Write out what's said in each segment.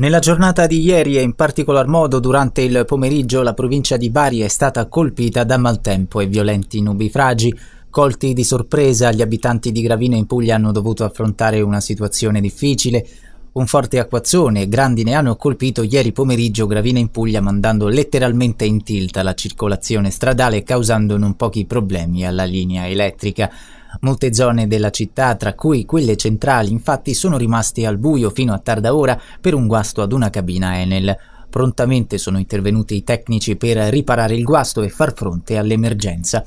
Nella giornata di ieri e in particolar modo durante il pomeriggio la provincia di Bari è stata colpita da maltempo e violenti nubifragi. Colti di sorpresa, gli abitanti di Gravina in Puglia hanno dovuto affrontare una situazione difficile. Un forte acquazzone e grandi neane hanno colpito ieri pomeriggio Gravina in Puglia mandando letteralmente in tilt la circolazione stradale causando non pochi problemi alla linea elettrica. Molte zone della città, tra cui quelle centrali, infatti sono rimaste al buio fino a tarda ora per un guasto ad una cabina Enel. Prontamente sono intervenuti i tecnici per riparare il guasto e far fronte all'emergenza.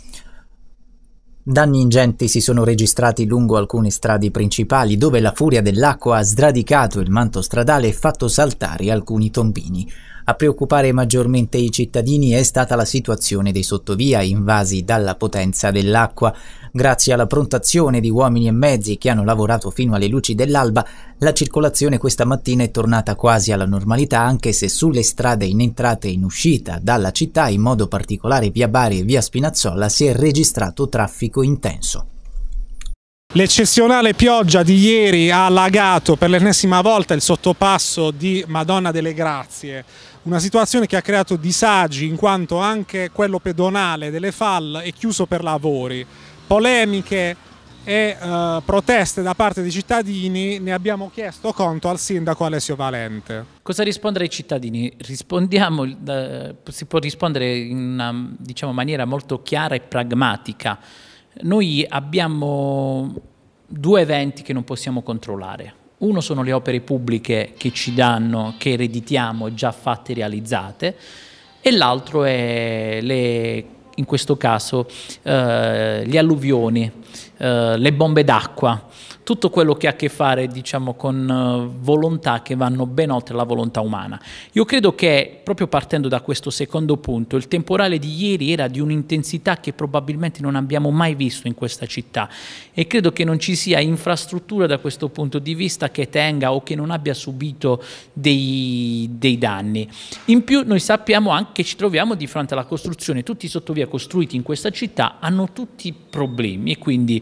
Danni ingenti si sono registrati lungo alcune strade principali dove la furia dell'acqua ha sradicato il manto stradale e fatto saltare alcuni tombini. A preoccupare maggiormente i cittadini è stata la situazione dei sottovia invasi dalla potenza dell'acqua. Grazie alla prontazione di uomini e mezzi che hanno lavorato fino alle luci dell'alba, la circolazione questa mattina è tornata quasi alla normalità anche se sulle strade in entrata e in uscita dalla città, in modo particolare via Bari e via Spinazzola, si è registrato traffico intenso. L'eccezionale pioggia di ieri ha allagato per l'ennesima volta il sottopasso di Madonna delle Grazie, una situazione che ha creato disagi in quanto anche quello pedonale delle FAL è chiuso per lavori. Polemiche e eh, proteste da parte dei cittadini ne abbiamo chiesto conto al sindaco Alessio Valente. Cosa rispondere ai cittadini? Rispondiamo, eh, si può rispondere in una diciamo, maniera molto chiara e pragmatica noi abbiamo due eventi che non possiamo controllare. Uno sono le opere pubbliche che ci danno, che ereditiamo già fatte e realizzate, e l'altro è le, in questo caso eh, gli alluvioni eh, le bombe d'acqua, tutto quello che ha a che fare diciamo, con eh, volontà che vanno ben oltre la volontà umana. Io credo che proprio partendo da questo secondo punto, il temporale di ieri era di un'intensità che probabilmente non abbiamo mai visto in questa città e credo che non ci sia infrastruttura da questo punto di vista che tenga o che non abbia subito dei, dei danni. In più noi sappiamo anche che ci troviamo di fronte alla costruzione, tutti i sottovia costruiti in questa città hanno tutti problemi e quindi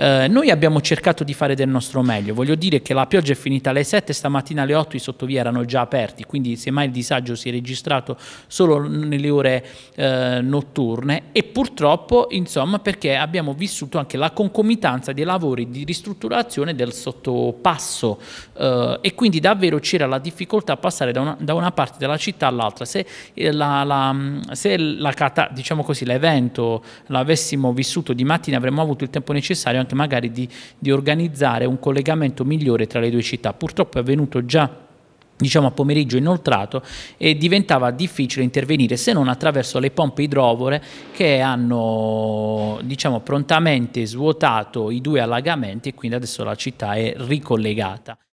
Eh, noi abbiamo cercato di fare del nostro meglio, voglio dire che la pioggia è finita alle 7, stamattina alle 8 i sottovia erano già aperti, quindi semmai il disagio si è registrato solo nelle ore eh, notturne e purtroppo insomma perché abbiamo vissuto anche la concomitanza dei lavori di ristrutturazione del sottopasso eh, e quindi davvero c'era la difficoltà a passare da una, da una parte della città all'altra. Se, eh, la, la, mm, se la, diciamo l'evento l'avessimo vissuto di mattina avremmo avuto il tempo necessario anche importante magari di, di organizzare un collegamento migliore tra le due città. Purtroppo è avvenuto già diciamo a pomeriggio inoltrato e diventava difficile intervenire se non attraverso le pompe idrovore che hanno diciamo prontamente svuotato i due allagamenti e quindi adesso la città è ricollegata.